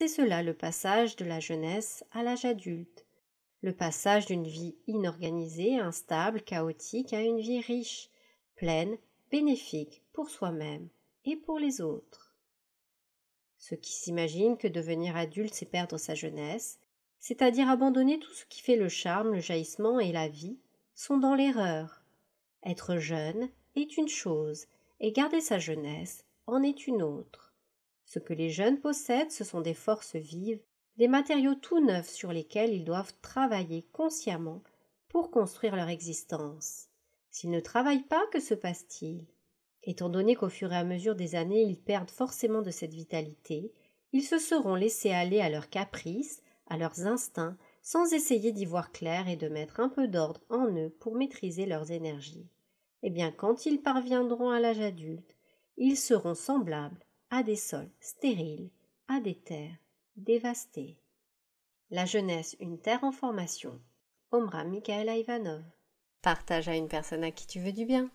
C'est cela le passage de la jeunesse à l'âge adulte, le passage d'une vie inorganisée, instable, chaotique à une vie riche, pleine, bénéfique pour soi-même et pour les autres. Ceux qui s'imaginent que devenir adulte c'est perdre sa jeunesse, c'est-à-dire abandonner tout ce qui fait le charme, le jaillissement et la vie, sont dans l'erreur. Être jeune est une chose, et garder sa jeunesse en est une autre. Ce que les jeunes possèdent, ce sont des forces vives, des matériaux tout neufs sur lesquels ils doivent travailler consciemment pour construire leur existence. S'ils ne travaillent pas, que se passe-t-il Étant donné qu'au fur et à mesure des années ils perdent forcément de cette vitalité, ils se seront laissés aller à leurs caprices, à leurs instincts, sans essayer d'y voir clair et de mettre un peu d'ordre en eux pour maîtriser leurs énergies. Eh bien, quand ils parviendront à l'âge adulte, ils seront semblables à des sols stériles, à des terres dévastées. La jeunesse, une terre en formation. Omra Mikhaela Ivanov. Partage à une personne à qui tu veux du bien.